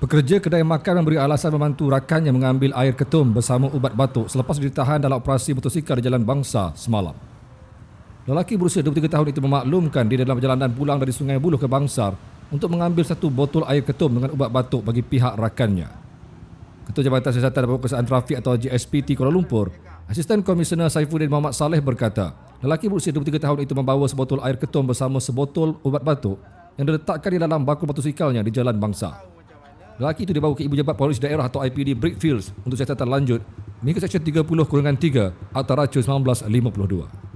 Pekerja kedai makan memberi alasan membantu rakannya mengambil air ketum bersama ubat batuk selepas ditahan dalam operasi motosikal di Jalan Bangsa semalam. Lelaki berusia 23 tahun itu memaklumkan dia dalam perjalanan pulang dari Sungai Buloh ke Bangsar untuk mengambil satu botol air ketum dengan ubat batuk bagi pihak rakannya. Ketua Jabatan Siasatan dan Pemukasan Trafik atau JSPT Kuala Lumpur, Asisten Komisioner Saifuddin Muhammad Saleh berkata, lelaki berusia 23 tahun itu membawa sebotol air ketum bersama sebotol ubat batuk yang diletakkan di dalam bakul motosikalnya di Jalan Bangsar. Lelaki itu dibawa ke Ibu Jabat Polis Daerah atau IPD Brickfields untuk catatan lanjut mengikut Seksyen 30-3 Ataracu 1952.